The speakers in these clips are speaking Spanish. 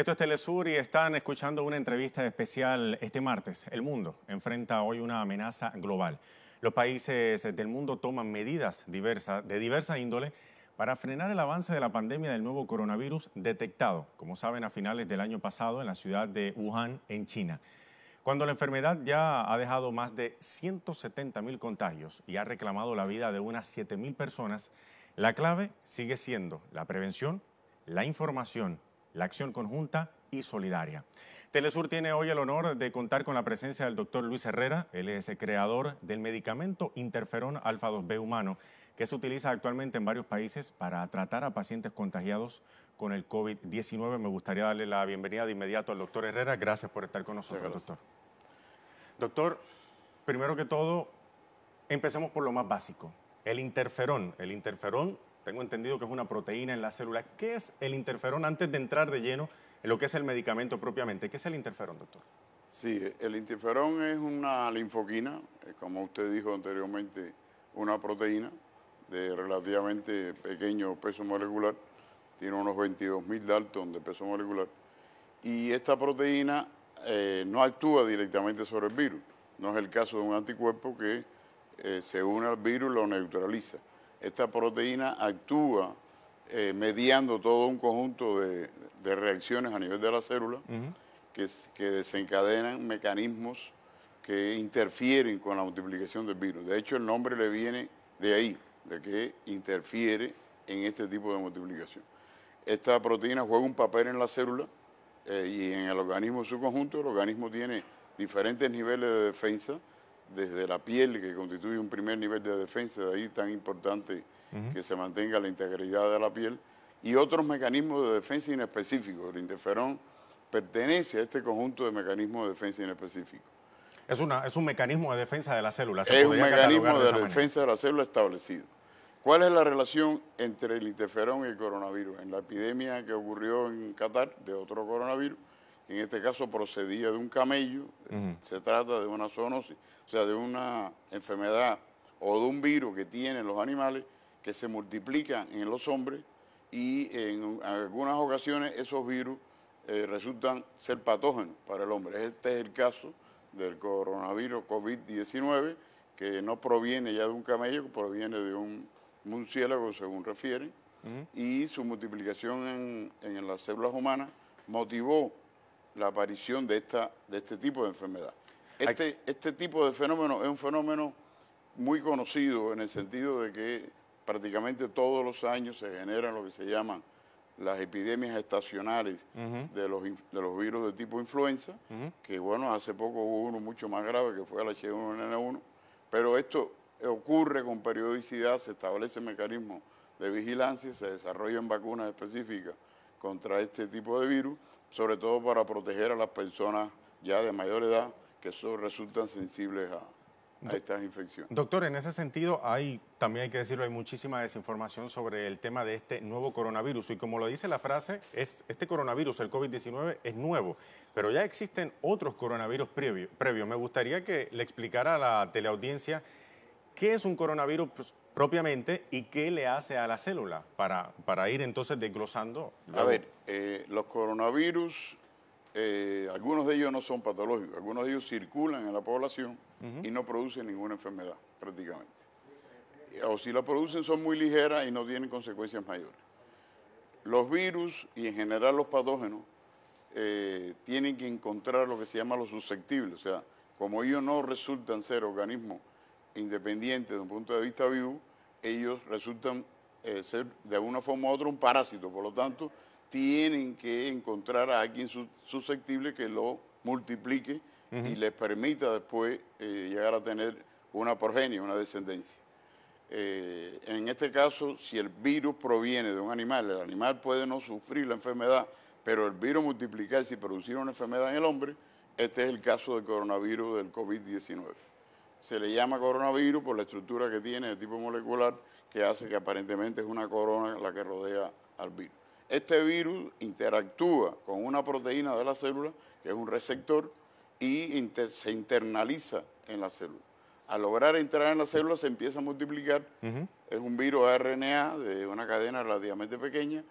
Esto es Telesur y están escuchando una entrevista especial este martes. El mundo enfrenta hoy una amenaza global. Los países del mundo toman medidas diversas, de diversa índole para frenar el avance de la pandemia del nuevo coronavirus detectado, como saben, a finales del año pasado en la ciudad de Wuhan, en China. Cuando la enfermedad ya ha dejado más de 170 mil contagios y ha reclamado la vida de unas 7 mil personas, la clave sigue siendo la prevención, la información la acción conjunta y solidaria. Telesur tiene hoy el honor de contar con la presencia del doctor Luis Herrera, él es el creador del medicamento interferón alfa 2B humano, que se utiliza actualmente en varios países para tratar a pacientes contagiados con el COVID-19. Me gustaría darle la bienvenida de inmediato al doctor Herrera. Gracias por estar con nosotros, doctor. Doctor, primero que todo, empecemos por lo más básico. El interferón. El interferón tengo entendido que es una proteína en la célula. ¿Qué es el interferón antes de entrar de lleno en lo que es el medicamento propiamente? ¿Qué es el interferón, doctor? Sí, el interferón es una linfoquina, eh, como usted dijo anteriormente, una proteína de relativamente pequeño peso molecular, tiene unos 22.000 dalton de peso molecular, y esta proteína eh, no actúa directamente sobre el virus, no es el caso de un anticuerpo que eh, se une al virus, y lo neutraliza esta proteína actúa eh, mediando todo un conjunto de, reacciones a nivel de la célula que, desencadenan mecanismos que interfieren con la multiplicación del virus. De hecho, el nombre le viene de ahí, de que interfiere en este tipo de multiplicación. Esta proteína juega un papel en la célula eh, y en el organismo en su conjunto. El organismo tiene diferentes niveles de defensa desde la piel, que constituye un primer nivel de defensa, de ahí tan importante que se mantenga la integridad de la piel, y otros mecanismos de defensa inespecíficos. El interferón pertenece a este conjunto de mecanismos de defensa inespecíficos. Es, es un mecanismo de defensa de la célula. Es un mecanismo de, defensa de la célula establecido. ¿Cuál es la relación entre el interferón y el coronavirus? En la epidemia que ocurrió en Qatar de otro coronavirus, en este caso procedía de un camello, se trata de una zoonosis, o sea, de una enfermedad o de un virus que tienen los animales que se multiplican en los hombres y en algunas ocasiones esos virus eh, resultan ser patógenos para el hombre. Este es el caso del coronavirus COVID-19, que no proviene ya de un camello, proviene de un murciélago, según refieren, y su multiplicación en las células humanas motivó la aparición de, esta, de este tipo de enfermedad. Este, este tipo de fenómeno es un fenómeno muy conocido en el sentido de que prácticamente todos los años se generan lo que se llaman las epidemias estacionales de, los, virus de tipo influenza, que bueno, hace poco hubo uno mucho más grave que fue el H1N1, pero esto ocurre con periodicidad, se establece mecanismos de vigilancia, se desarrollan vacunas específicas contra este tipo de virus sobre todo para proteger a las personas ya de mayor edad que resultan sensibles a, estas infecciones. Doctor, en ese sentido hay, también hay que decirlo, hay muchísima desinformación sobre el tema de este nuevo coronavirus. Y como lo dice la frase, es, este coronavirus, el COVID-19, es nuevo, pero ya existen otros coronavirus previos. Me gustaría que le explicara a la teleaudiencia qué es un coronavirus pues, propiamente y qué le hace a la célula para, para ir entonces desglosando. A ver, eh, los coronavirus, eh, algunos de ellos no son patológicos, algunos de ellos circulan en la población y no producen ninguna enfermedad prácticamente. Eh, o si la producen son muy ligeras y no tienen consecuencias mayores. Los virus y en general los patógenos tienen que encontrar lo que se llama los susceptibles, o sea, como ellos no resultan ser organismos independiente de un punto de vista vivo, ellos resultan eh, ser de una forma u otra un parásito. Por lo tanto, tienen que encontrar a alguien susceptible que lo multiplique y les permita después eh, llegar a tener una progenie, una descendencia. Eh, en este caso, si el virus proviene de un animal, el animal puede no sufrir la enfermedad, pero el virus multiplicarse y producir una enfermedad en el hombre, este es el caso del coronavirus del COVID-19 se le llama coronavirus por la estructura que tiene, de tipo molecular, que hace que aparentemente es una corona la que rodea al virus. Este virus interactúa con una proteína de la célula, que es un receptor, y se internaliza en la célula. Al lograr entrar en la célula se empieza a multiplicar. Es un virus RNA de una cadena relativamente pequeña.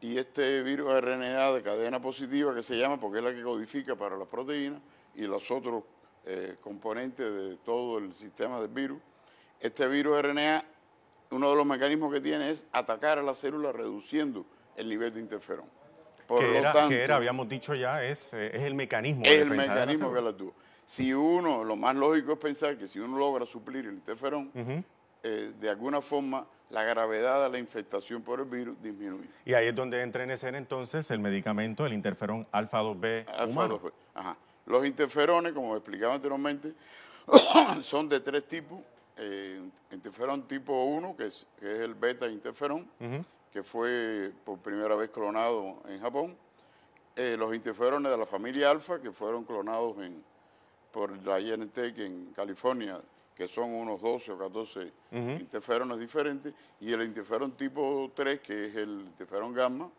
Y este virus RNA de cadena positiva que se llama, porque es la que codifica para las proteínas, y los otros eh, componente de todo el sistema del virus. Este virus RNA, uno de los mecanismos que tiene es atacar a la célula reduciendo el nivel de interferón. Por lo habíamos dicho ya, es, eh, es el mecanismo. el mecanismo que la tuvo. Si uno, lo más lógico es pensar que si uno logra suplir el interferón, eh, de alguna forma la gravedad de la infectación por el virus disminuye. Y ahí es donde entra en escena entonces el medicamento, el interferón alfa 2B. Alfa 2B, ajá. Los interferones, como explicaba anteriormente, son de tres tipos. Eh, interferón tipo 1, que es, el beta interferón, que fue por primera vez clonado en Japón. Eh, los interferones de la familia alfa, que fueron clonados por la INTEC en California, que son unos 12 o 14 interferones diferentes. Y el interferón tipo 3, que es el interferón gamma,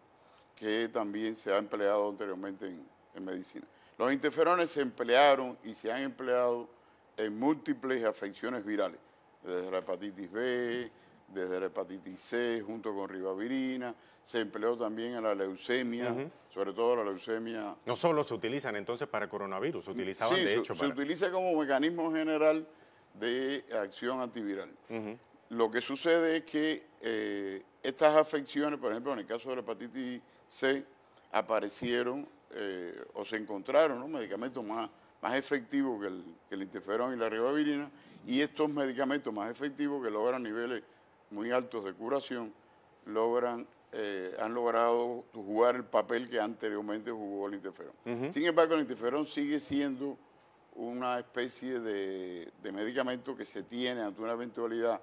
que también se ha empleado anteriormente en medicina. Los interferones se emplearon y se han empleado en múltiples afecciones virales, desde la hepatitis B, desde la hepatitis C, junto con ribavirina, se empleó también en la leucemia, sobre todo la leucemia... No solo se utilizan entonces para coronavirus, se utilizaban de hecho se, se utiliza como mecanismo general de acción antiviral. Lo que sucede es que eh, estas afecciones, por ejemplo, en el caso de la hepatitis C, aparecieron eh, o se encontraron medicamentos más, más efectivos que el, interferón y la ribavirina, y estos medicamentos más efectivos que logran niveles muy altos de curación, logran, eh, han logrado jugar el papel que anteriormente jugó el interferón. Sin embargo, el interferón sigue siendo una especie de, medicamento que se tiene ante una eventualidad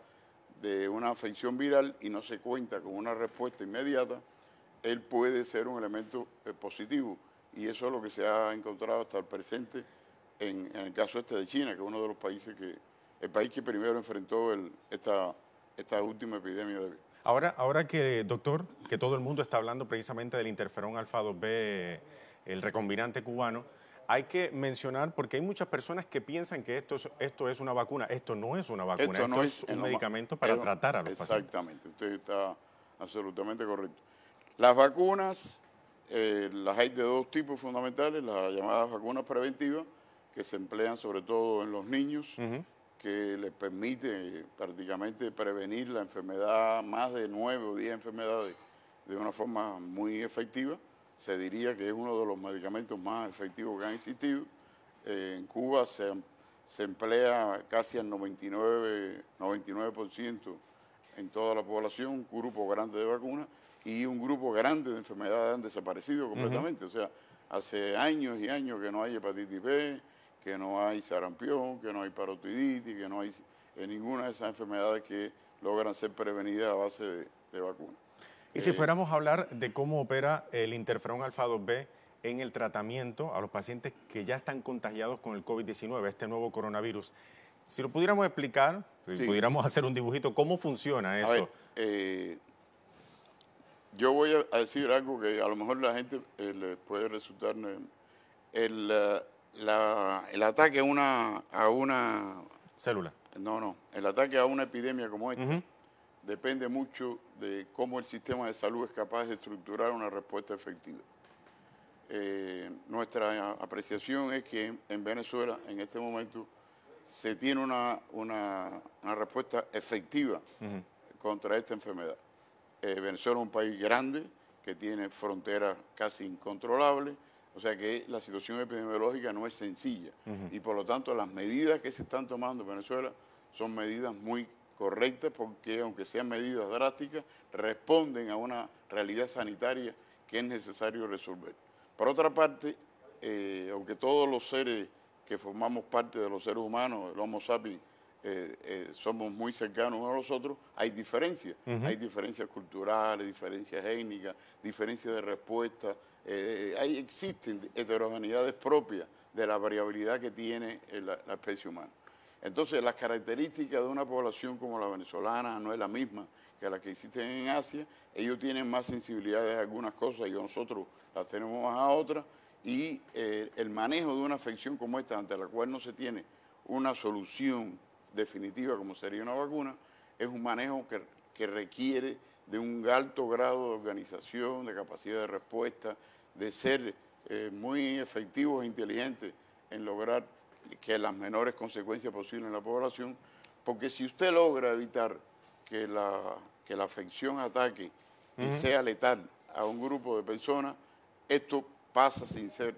de una afección viral y no se cuenta con una respuesta inmediata, él puede ser un elemento eh, positivo y eso es lo que se ha encontrado hasta el presente en, el caso este de China, que es uno de los países que, el país que primero enfrentó esta, esta última epidemia de Ahora, ahora que, doctor, que todo el mundo está hablando precisamente del interferón alfa 2B, el recombinante cubano, hay que mencionar, porque hay muchas personas que piensan que esto es, esto es una vacuna. Esto no es una vacuna, esto, no es, un medicamento para tratar a los pacientes. Exactamente, usted está absolutamente correcto. Las vacunas eh, las hay de dos tipos fundamentales, las llamadas vacunas preventivas, que se emplean sobre todo en los niños, que les permite prácticamente prevenir la enfermedad, más de nueve o diez enfermedades, de una forma muy efectiva. Se diría que es uno de los medicamentos más efectivos que han existido. Eh, en Cuba se, emplea casi al 99, 99% en toda la población, un grupo grande de vacunas y un grupo grande de enfermedades han desaparecido completamente. O sea, hace años y años que no hay hepatitis B, que no hay sarampión, que no hay parotiditis, que no hay ninguna de esas enfermedades que logran ser prevenidas a base de, vacunas. Y si eh, fuéramos a hablar de cómo opera el interferón alfa 2B en el tratamiento a los pacientes que ya están contagiados con el COVID-19, este nuevo coronavirus, si lo pudiéramos explicar, si pudiéramos hacer un dibujito, ¿cómo funciona eso? Eh, yo voy a decir algo que a lo mejor la gente eh, le puede resultar. Eh, el, ataque a una, a una. Célula. No, no. El ataque a una epidemia como esta depende mucho de cómo el sistema de salud es capaz de estructurar una respuesta efectiva. Eh, nuestra apreciación es que en Venezuela, en este momento, se tiene una, una, respuesta efectiva contra esta enfermedad. Eh, Venezuela es un país grande que tiene fronteras casi incontrolables, o sea que la situación epidemiológica no es sencilla y por lo tanto las medidas que se están tomando en Venezuela son medidas muy correctas porque aunque sean medidas drásticas, responden a una realidad sanitaria que es necesario resolver. Por otra parte, eh, aunque todos los seres que formamos parte de los seres humanos, el Homo sapiens, eh, eh, somos muy cercanos a los otros, hay diferencias. Hay diferencias culturales, diferencias étnicas, diferencias de respuesta. Eh, existen heterogeneidades propias de la variabilidad que tiene la, especie humana. Entonces, las características de una población como la venezolana no es la misma que la que existen en Asia. Ellos tienen más sensibilidades a algunas cosas y nosotros las tenemos más a otras. Y el manejo de una afección como esta, ante la cual no se tiene una solución definitiva como sería una vacuna, es un manejo que, requiere de un alto grado de organización, de capacidad de respuesta, de ser eh, muy efectivos e inteligentes en lograr que las menores consecuencias posibles en la población, porque si usted logra evitar que la, que la afección ataque y sea letal a un grupo de personas, esto pasa sin ser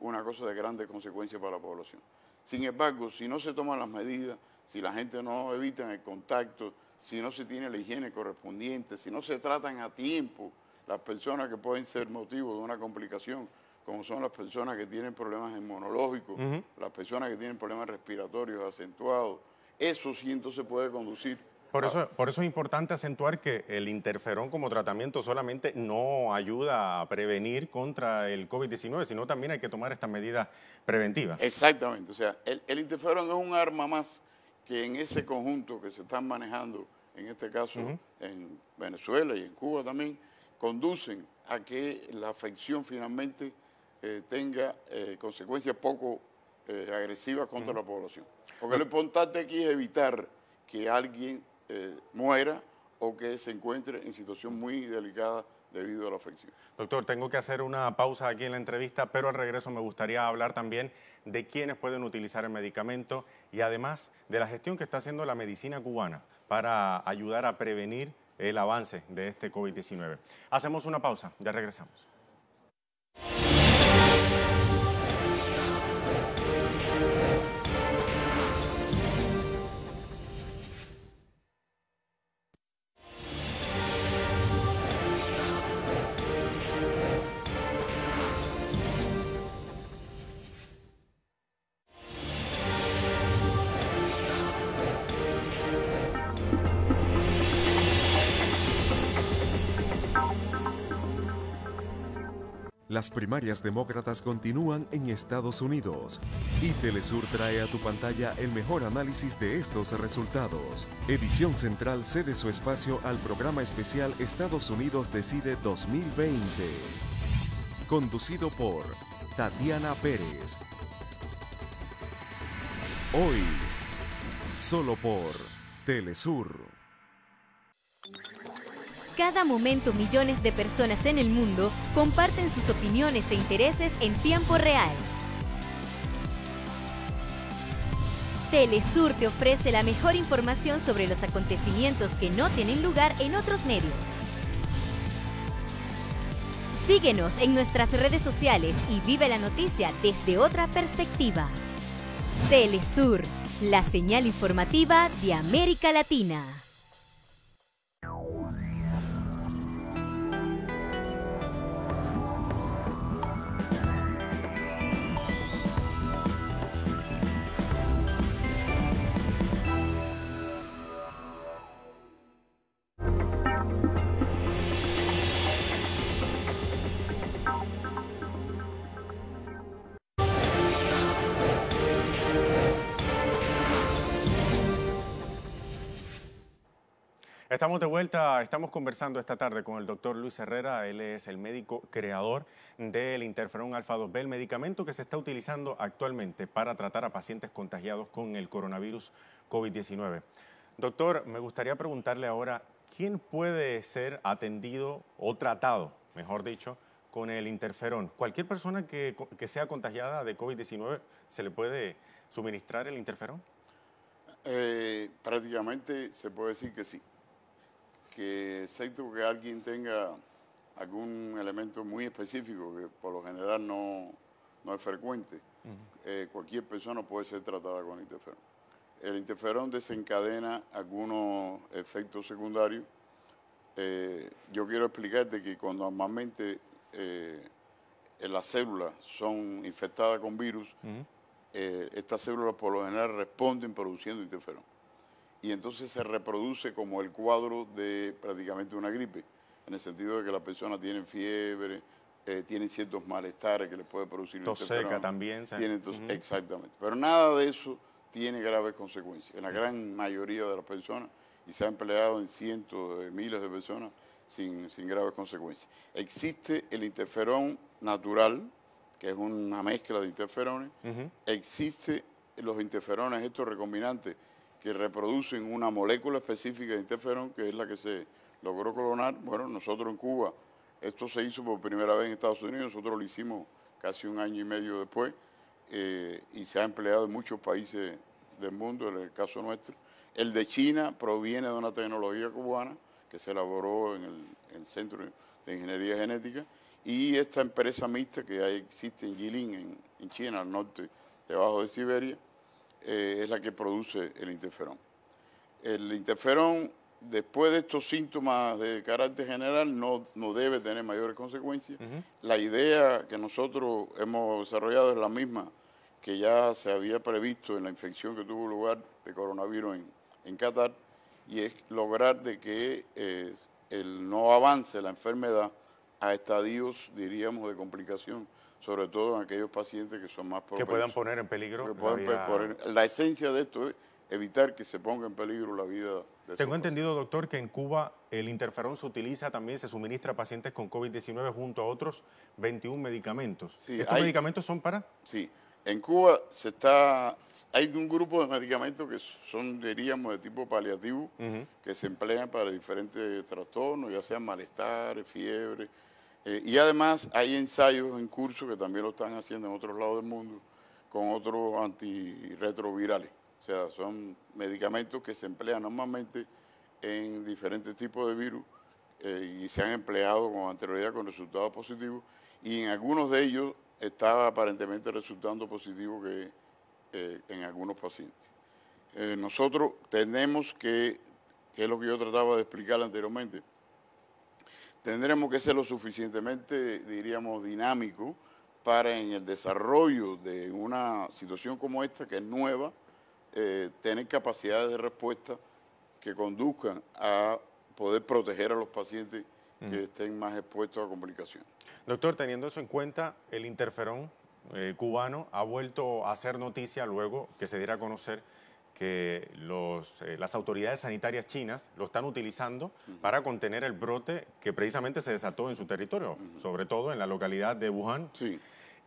una cosa de grandes consecuencias para la población. Sin embargo, si no se toman las medidas, si la gente no evita el contacto, si no se tiene la higiene correspondiente, si no se tratan a tiempo las personas que pueden ser motivo de una complicación, como son las personas que tienen problemas inmunológicos, las personas que tienen problemas respiratorios acentuados, eso sí entonces puede conducir por eso, es importante acentuar que el interferón como tratamiento solamente no ayuda a prevenir contra el COVID-19, sino también hay que tomar estas medidas preventivas. Exactamente, o sea, el, interferón es un arma más que en ese conjunto que se están manejando, en este caso en Venezuela y en Cuba también, conducen a que la afección finalmente eh, tenga eh, consecuencias poco eh, agresivas contra la población. Porque lo importante aquí es evitar que alguien muera o que se encuentre en situación muy delicada debido a la afección. Doctor, tengo que hacer una pausa aquí en la entrevista, pero al regreso me gustaría hablar también de quiénes pueden utilizar el medicamento y además de la gestión que está haciendo la medicina cubana para ayudar a prevenir el avance de este COVID-19. Hacemos una pausa, ya regresamos. Las primarias demócratas continúan en Estados Unidos y Telesur trae a tu pantalla el mejor análisis de estos resultados. Edición Central cede su espacio al programa especial Estados Unidos Decide 2020, conducido por Tatiana Pérez. Hoy, solo por Telesur. Cada momento millones de personas en el mundo comparten sus opiniones e intereses en tiempo real. Telesur te ofrece la mejor información sobre los acontecimientos que no tienen lugar en otros medios. Síguenos en nuestras redes sociales y vive la noticia desde otra perspectiva. Telesur, la señal informativa de América Latina. Estamos de vuelta, estamos conversando esta tarde con el doctor Luis Herrera, él es el médico creador del interferón alfa 2B, el medicamento que se está utilizando actualmente para tratar a pacientes contagiados con el coronavirus COVID-19. Doctor, me gustaría preguntarle ahora, ¿quién puede ser atendido o tratado, mejor dicho, con el interferón? ¿Cualquier persona que, sea contagiada de COVID-19 se le puede suministrar el interferón? Eh, prácticamente se puede decir que sí que excepto que alguien tenga algún elemento muy específico, que por lo general no, es frecuente, eh, cualquier persona puede ser tratada con interferón. El interferón desencadena algunos efectos secundarios. Eh, yo quiero explicarte que cuando normalmente eh, las células son infectadas con virus, estas células por lo general responden produciendo interferón y entonces se reproduce como el cuadro de prácticamente una gripe, en el sentido de que las personas tienen fiebre, eh, tienen ciertos malestares que les puede producir... Tos seca también. Exactamente. Pero nada de eso tiene graves consecuencias. En la gran mayoría de las personas, y se ha empleado en cientos de miles de personas sin, graves consecuencias. Existe el interferón natural, que es una mezcla de interferones. Existen Existe los interferones estos recombinantes que reproducen una molécula específica de interferón, que es la que se logró clonar. Bueno, nosotros en Cuba, esto se hizo por primera vez en Estados Unidos, nosotros lo hicimos casi un año y medio después, eh, y se ha empleado en muchos países del mundo, en el caso nuestro. El de China proviene de una tecnología cubana que se elaboró en el, Centro de Ingeniería Genética, y esta empresa mixta que existe en Jilin, en China, al norte, debajo de Siberia, eh, es la que produce el interferón. El interferón, después de estos síntomas de carácter general, no, debe tener mayores consecuencias. La idea que nosotros hemos desarrollado es la misma que ya se había previsto en la infección que tuvo lugar de coronavirus en, Qatar, y es lograr de que eh, el no avance la enfermedad a estadios, diríamos, de complicación sobre todo en aquellos pacientes que son más propensos. Que puedan poner en peligro la, esencia de esto es evitar que se ponga en peligro la vida. De Tengo entendido, doctor, que en Cuba el interferón se utiliza también, se suministra a pacientes con COVID-19 junto a otros 21 medicamentos. ¿Estos medicamentos son para? Sí, en Cuba se está, hay un grupo de medicamentos que son, diríamos, de tipo paliativo, que se emplean para diferentes trastornos, ya sean malestares, fiebre, eh, y además hay ensayos en curso que también lo están haciendo en otros lados del mundo con otros antirretrovirales. O sea, son medicamentos que se emplean normalmente en diferentes tipos de virus eh, y se han empleado con anterioridad con resultados positivos y en algunos de ellos estaba aparentemente resultando positivo que eh, en algunos pacientes. nosotros tenemos que, que es lo que yo trataba de explicar anteriormente, tendremos que ser lo suficientemente, diríamos, dinámico para en el desarrollo de una situación como esta, que es nueva, eh, tener capacidades de respuesta que conduzcan a poder proteger a los pacientes que mm. estén más expuestos a complicaciones. Doctor, teniendo eso en cuenta, el interferón eh, cubano ha vuelto a hacer noticia luego que se diera a conocer que eh, las autoridades sanitarias chinas lo están utilizando para contener el brote que precisamente se desató en su territorio, sobre todo en la localidad de Wuhan.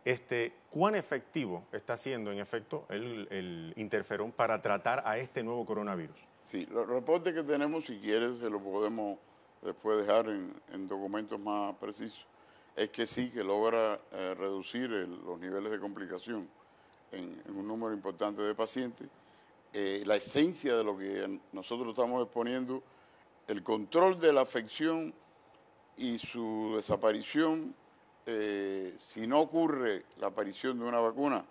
Este, ¿Cuán efectivo está siendo, en efecto, el, interferón para tratar a este nuevo coronavirus? Sí, los reportes que tenemos, si quieres, se lo podemos después dejar en, documentos más precisos, es que sí, que logra eh, reducir los niveles de complicación en un número importante de pacientes eh, la esencia de lo que nosotros estamos exponiendo, el control de la afección y su desaparición, eh, si no ocurre la aparición de una vacuna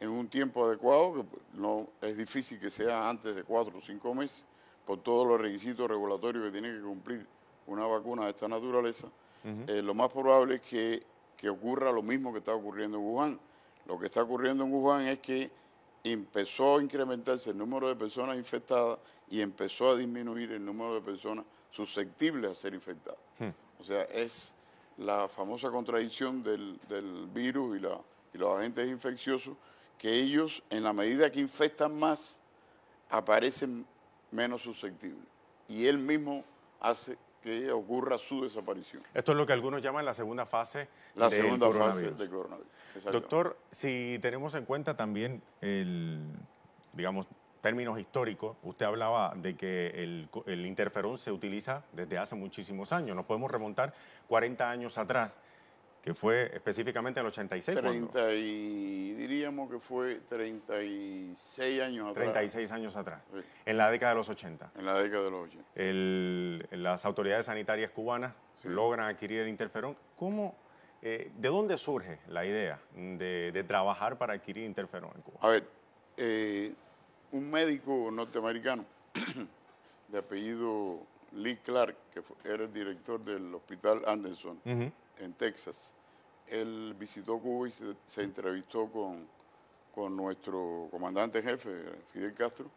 en un tiempo adecuado, que no, es difícil que sea antes de cuatro o cinco meses, por todos los requisitos regulatorios que tiene que cumplir una vacuna de esta naturaleza, eh, lo más probable es que, que ocurra lo mismo que está ocurriendo en Wuhan. Lo que está ocurriendo en Wuhan es que empezó a incrementarse el número de personas infectadas y empezó a disminuir el número de personas susceptibles a ser infectadas. Hmm. O sea, es la famosa contradicción del, virus y, la, y los agentes infecciosos, que ellos, en la medida que infectan más, aparecen menos susceptibles. Y él mismo hace que ocurra su desaparición. Esto es lo que algunos llaman la segunda fase. La segunda coronavirus. fase de coronavirus. Doctor, si tenemos en cuenta también el, digamos, términos históricos, usted hablaba de que el, el interferón se utiliza desde hace muchísimos años. No podemos remontar 40 años atrás que fue específicamente en el 86. 30 diríamos que fue 36 años atrás. 36 años atrás, en la década de los 80. En la década de los 80. las autoridades sanitarias cubanas logran adquirir el interferón. Eh, ¿De dónde surge la idea de, trabajar para adquirir interferón en Cuba? A ver, eh, un médico norteamericano de apellido Lee Clark, que era el director del hospital Anderson, en Texas. Él visitó Cuba y se, entrevistó con, con, nuestro comandante jefe, Fidel Castro,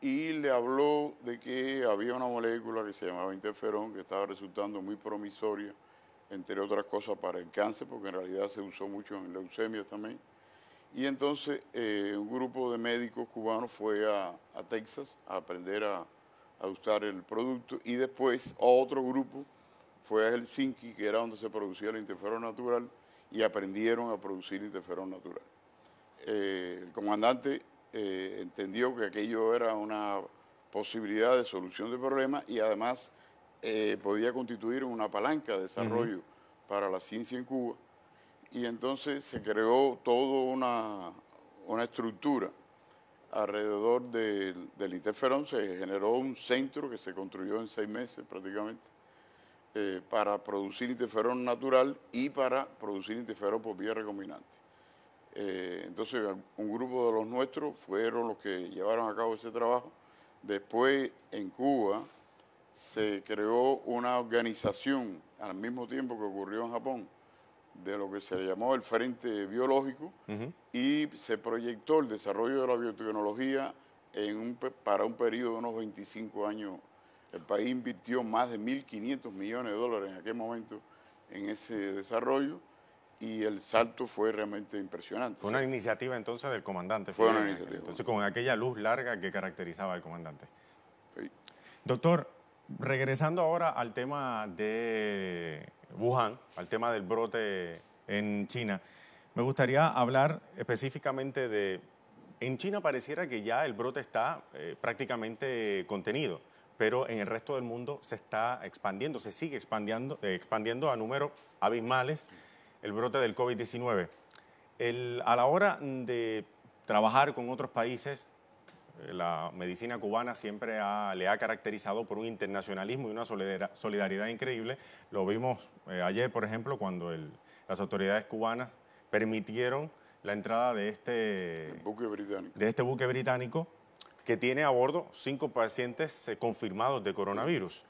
y le habló de que había una molécula que se llamaba interferón, que estaba resultando muy promisoria, entre otras cosas, para el cáncer, porque en realidad se usó mucho en leucemias también. Y entonces eh, un grupo de médicos cubanos fue a, a Texas a aprender a, a usar el producto y después otro grupo fue a Helsinki, que era donde se producía el interferón natural, y aprendieron a producir interferón natural. Eh, el comandante eh, entendió que aquello era una posibilidad de solución de problemas y además eh, podía constituir una palanca de desarrollo para la ciencia en Cuba. Y entonces se creó toda una, estructura alrededor del interferón, se generó un centro que se construyó en seis meses prácticamente eh, para producir interferón natural y para producir interferón por vía recombinante. Eh, entonces, un grupo de los nuestros fueron los que llevaron a cabo ese trabajo. Después, en Cuba, se creó una organización al mismo tiempo que ocurrió en Japón, de lo que se llamó el Frente Biológico, y se proyectó el desarrollo de la biotecnología para un periodo de unos 25 años el país invirtió más de 1.500 millones de dólares en aquel momento en ese desarrollo y el salto fue realmente impresionante. Fue una iniciativa entonces del comandante. Fue una iniciativa. Entonces con aquella luz larga que caracterizaba al comandante. Doctor, regresando ahora al tema de Wuhan, al tema del brote en China, me gustaría hablar específicamente de... En China pareciera que ya el brote está eh, prácticamente contenido pero en el resto del mundo se está expandiendo, se sigue expandiendo, eh, expandiendo a números abismales el brote del COVID-19. A la hora de trabajar con otros países, eh, la medicina cubana siempre le ha caracterizado por un internacionalismo y una solidaridad increíble. Lo vimos eh, ayer, por ejemplo, cuando las autoridades cubanas permitieron la entrada de este, buque de este buque británico que tiene a bordo cinco pacientes eh, confirmados de coronavirus.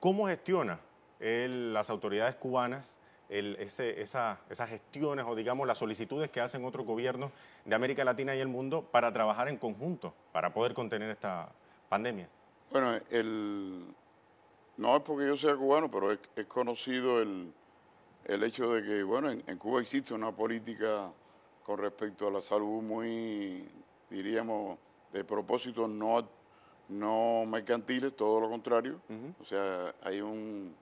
¿Cómo gestiona las autoridades cubanas esas gestiones o digamos las solicitudes que hacen otros gobiernos de América Latina y el mundo para trabajar en conjunto, para poder contener esta pandemia? Bueno, el, no es porque yo sea cubano, pero es, conocido el, hecho de que, bueno, en, Cuba existe una política con respecto a la salud muy, diríamos, de propósito no, no mercantiles, todo lo contrario. O sea, hay un,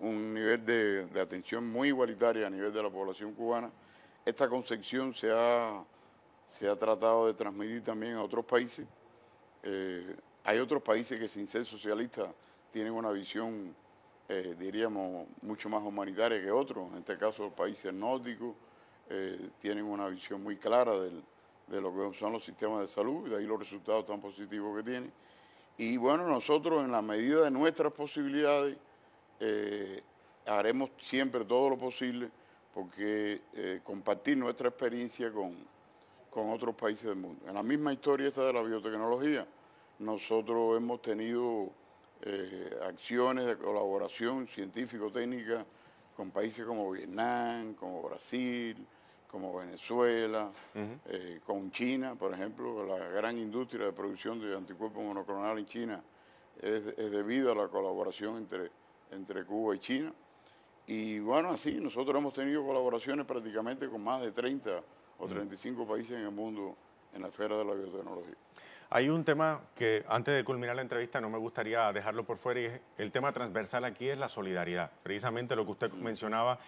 nivel de, atención muy igualitaria a nivel de la población cubana. Esta concepción se ha, se ha tratado de transmitir también a otros países. Eh, hay otros países que sin ser socialistas tienen una visión, eh, diríamos, mucho más humanitaria que otros. En este caso, los países nórdicos eh, tienen una visión muy clara del, de lo que son los sistemas de salud, y de ahí los resultados tan positivos que tiene. Y bueno, nosotros en la medida de nuestras posibilidades eh, haremos siempre todo lo posible porque eh, compartir nuestra experiencia con, otros países del mundo. En la misma historia esta de la biotecnología, nosotros hemos tenido eh, acciones de colaboración científico-técnica con países como Vietnam, como Brasil, como Venezuela, eh, con China, por ejemplo, la gran industria de producción de anticuerpos monoclonales en China es, debido a la colaboración entre, entre Cuba y China. Y bueno, así nosotros hemos tenido colaboraciones prácticamente con más de 30 o 35 países en el mundo en la esfera de la biotecnología. Hay un tema que antes de culminar la entrevista no me gustaría dejarlo por fuera y es el tema transversal aquí es la solidaridad. Precisamente lo que usted mm. mencionaba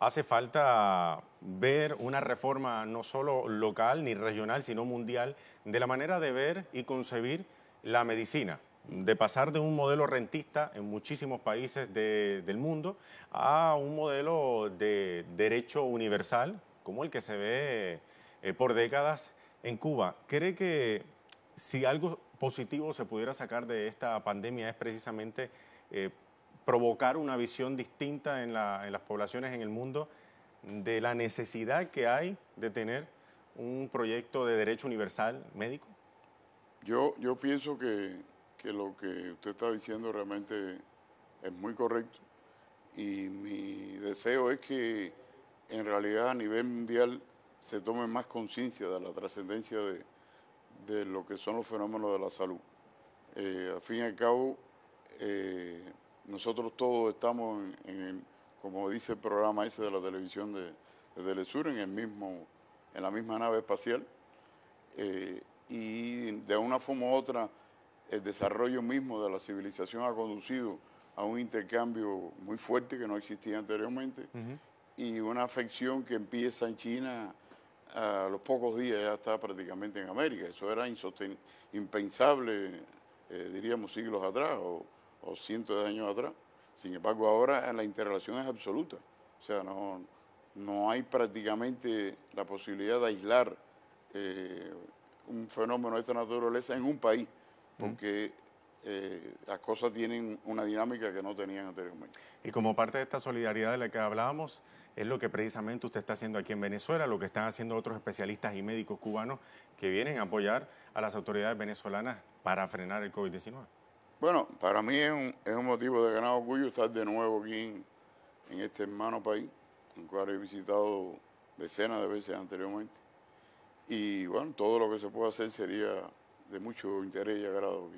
hace falta ver una reforma no solo local ni regional, sino mundial, de la manera de ver y concebir la medicina, de pasar de un modelo rentista en muchísimos países del mundo a un modelo de derecho universal, como el que se ve eh, por décadas en Cuba. ¿Cree que si algo positivo se pudiera sacar de esta pandemia es precisamente... Eh, provocar una visión distinta en, las poblaciones en el mundo de la necesidad que hay de tener un proyecto de derecho universal médico? Yo, pienso que, lo que usted está diciendo realmente es muy correcto y mi deseo es que en realidad a nivel mundial se tome más conciencia de la trascendencia de, lo que son los fenómenos de la salud. Eh, al fin y al cabo, eh, nosotros todos estamos, en, como dice el programa ese de la televisión de, de en, el mismo, en la misma nave espacial. Eh, y de una forma u otra, el desarrollo mismo de la civilización ha conducido a un intercambio muy fuerte que no existía anteriormente y una afección que empieza en China a los pocos días ya está prácticamente en América. Eso era impensable, eh, diríamos, siglos atrás. O, o cientos de años atrás. Sin embargo, ahora la interrelación es absoluta. O sea, no, no hay prácticamente la posibilidad de aislar eh, un fenómeno de esta naturaleza en un país, porque eh, las cosas tienen una dinámica que no tenían anteriormente. Y como parte de esta solidaridad de la que hablábamos, es lo que precisamente usted está haciendo aquí en Venezuela, lo que están haciendo otros especialistas y médicos cubanos que vienen a apoyar a las autoridades venezolanas para frenar el COVID-19. Bueno, para mí es un, motivo de gran orgullo estar de nuevo aquí en, este hermano país, en cual he visitado decenas de veces anteriormente. Y bueno, todo lo que se pueda hacer sería de mucho interés y agrado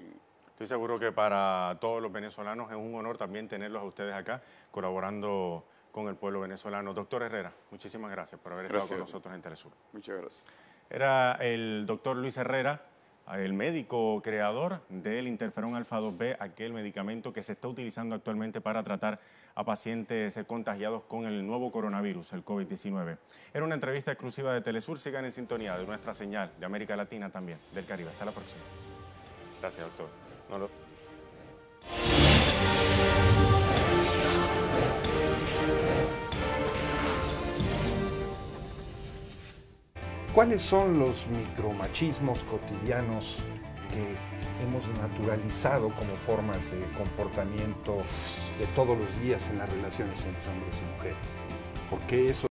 Estoy seguro que para todos los venezolanos es un honor también tenerlos a ustedes acá colaborando con el pueblo venezolano. Doctor Herrera, muchísimas gracias por haber estado con nosotros en Telesur. Muchas gracias. Era el doctor Luis Herrera, el médico creador del interferón alfa 2B, aquel medicamento que se está utilizando actualmente para tratar a pacientes contagiados con el nuevo coronavirus, el COVID-19. Era una entrevista exclusiva de Telesur. Sigan en sintonía de nuestra señal de América Latina también, del Caribe. Hasta la próxima. Gracias, doctor. ¿Cuáles son los micromachismos cotidianos que hemos naturalizado como formas de comportamiento de todos los días en las relaciones entre hombres y mujeres? qué eso